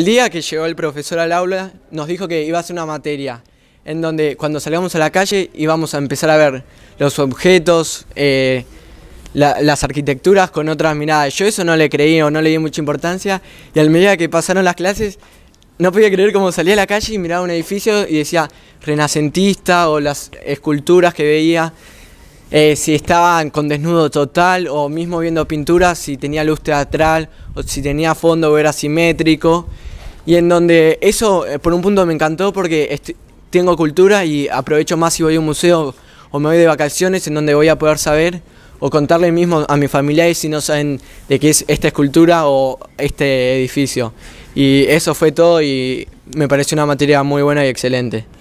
El día que llegó el profesor al aula nos dijo que iba a hacer una materia en donde cuando salgamos a la calle íbamos a empezar a ver los objetos, eh, las arquitecturas con otras miradas. Yo eso no le creí o no le di mucha importancia y al medida que pasaron las clases no podía creer cómo salía a la calle y miraba un edificio y decía renacentista o las esculturas que veía, eh, si estaban con desnudo total o mismo viendo pinturas, si tenía luz teatral o si tenía fondo o era simétrico. Y en donde eso, eh, por un punto, me encantó porque tengo cultura y aprovecho más si voy a un museo o me voy de vacaciones en donde voy a poder saber o contarle mismo a mis familiares si no saben de qué es esta escultura o este edificio. Y eso fue todo y me pareció una materia muy buena y excelente.